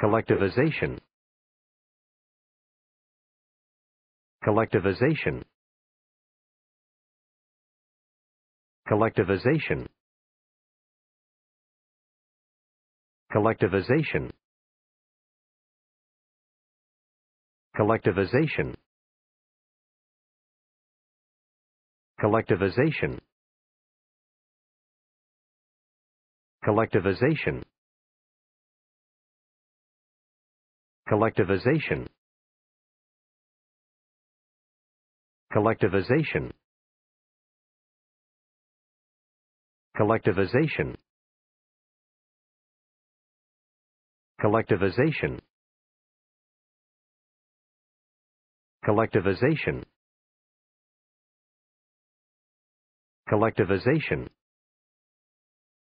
collectivization collectivization collectivization collectivization collectivization collectivization collectivization collectivization collectivization collectivization collectivization collectivization collectivization